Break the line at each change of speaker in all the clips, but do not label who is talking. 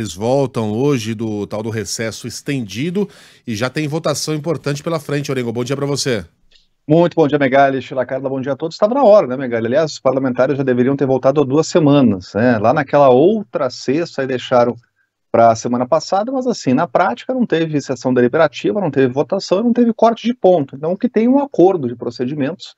Capres voltam hoje do tal do recesso estendido e já tem votação importante pela frente. Orengo, bom dia para você. Muito bom dia, Megali, Sheila Carla, bom dia a todos. Estava na hora, né, Megali? Aliás, os parlamentares já deveriam ter voltado há duas semanas. Né? Lá naquela outra sexta, aí deixaram para a semana passada, mas assim, na prática não teve sessão deliberativa, não teve votação, não teve corte de ponto. Então, que tem é um acordo de procedimentos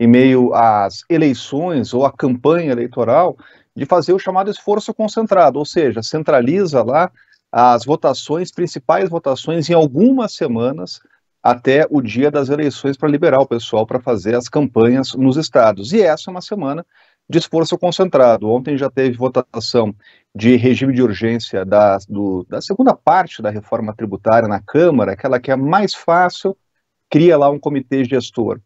em meio às eleições ou à campanha eleitoral, de fazer o chamado esforço concentrado, ou seja, centraliza lá as votações, principais votações, em algumas semanas até o dia das eleições para liberar o pessoal para fazer as campanhas nos estados. E essa é uma semana de esforço concentrado. Ontem já teve votação de regime de urgência da, do, da segunda parte da reforma tributária na Câmara, aquela que é mais fácil, cria lá um comitê gestor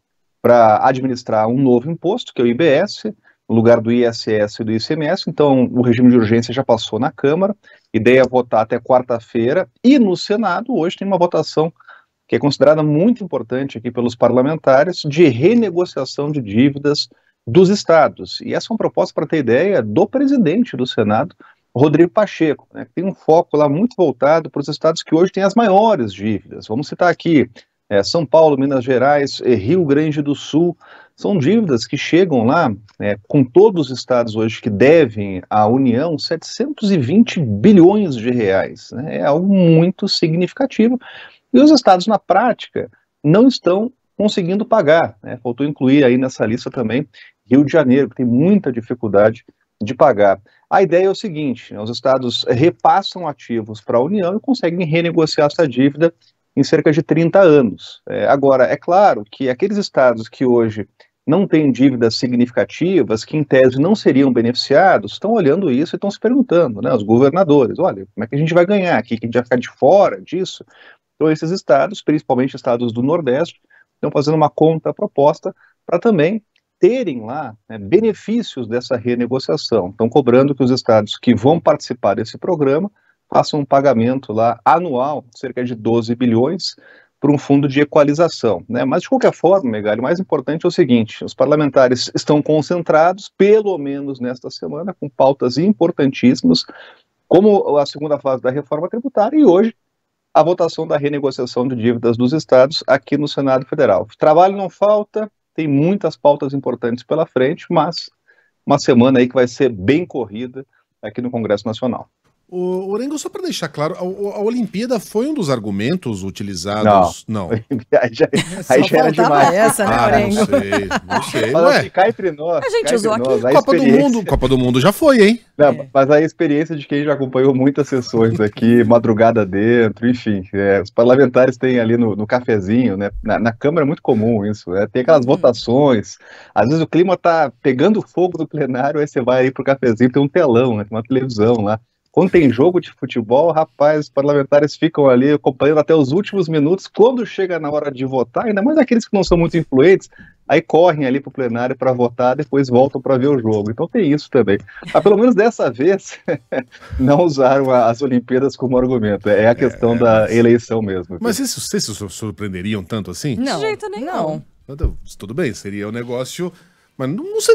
para administrar um novo imposto, que é o IBS, no lugar do ISS e do ICMS. Então, o regime de urgência já passou na Câmara, ideia é votar até quarta-feira, e no Senado, hoje, tem uma votação que é considerada muito importante aqui pelos parlamentares, de renegociação de dívidas dos estados. E essa é uma proposta, para ter ideia, do presidente do Senado, Rodrigo Pacheco, né, que tem um foco lá muito voltado para os estados que hoje têm as maiores dívidas. Vamos citar aqui é, São Paulo, Minas Gerais, Rio Grande do Sul, são dívidas que chegam lá, é, com todos os estados hoje que devem à União, 720 bilhões de reais. Né? É algo muito significativo. E os estados, na prática, não estão conseguindo pagar. Né? Faltou incluir aí nessa lista também Rio de Janeiro, que tem muita dificuldade de pagar. A ideia é o seguinte: né? os estados repassam ativos para a União e conseguem renegociar essa dívida em cerca de 30 anos. É, agora, é claro que aqueles estados que hoje não têm dívidas significativas, que em tese não seriam beneficiados, estão olhando isso e estão se perguntando, né, os governadores, olha, como é que a gente vai ganhar aqui, que a gente vai ficar de fora disso? Então, esses estados, principalmente estados do Nordeste, estão fazendo uma conta proposta para também terem lá né, benefícios dessa renegociação. Estão cobrando que os estados que vão participar desse programa façam um pagamento lá anual, cerca de 12 bilhões, para um fundo de equalização. Né? Mas, de qualquer forma, Megali, o mais importante é o seguinte: os parlamentares estão concentrados, pelo menos nesta semana, com pautas importantíssimas, como a segunda fase da reforma tributária e hoje a votação da renegociação de dívidas dos estados aqui no Senado Federal. Trabalho não falta, tem muitas pautas importantes pela frente, mas uma semana aí que vai ser bem corrida aqui no Congresso Nacional. O Orengo, só para deixar claro, a, a, Olimpíada foi um dos argumentos utilizados. Não. não. aí já, aí já é, era demais. Essa, né, ah, Não sei, não sei. Assim, entre nós. A gente usou nós, aqui. A Copa do Mundo. Copa do Mundo já foi, hein? Não, é. Mas a experiência de quem já acompanhou muitas sessões aqui, madrugada dentro, enfim. É, os parlamentares têm ali no, no cafezinho, né? Na, na, Câmara é muito comum isso. Né? Tem aquelas hum. votações. Às vezes o clima tá pegando fogo do plenário, aí você vai aí pro cafezinho, tem um telão, né? Tem uma televisão lá. Quando tem jogo de futebol, rapaz, os parlamentares ficam ali acompanhando até os últimos minutos. Quando chega na hora de votar, ainda mais aqueles que não são muito influentes, aí correm ali para o plenário para votar, depois voltam para ver o jogo. Então tem isso também. Mas ah, pelo menos dessa vez, não usaram as Olimpíadas como argumento. É a é, questão é, da mas... eleição mesmo. Mas isso, vocês se surpreenderiam tanto assim? Não, de jeito nenhum. Não. Então, tudo bem, seria um negócio. Mas não seria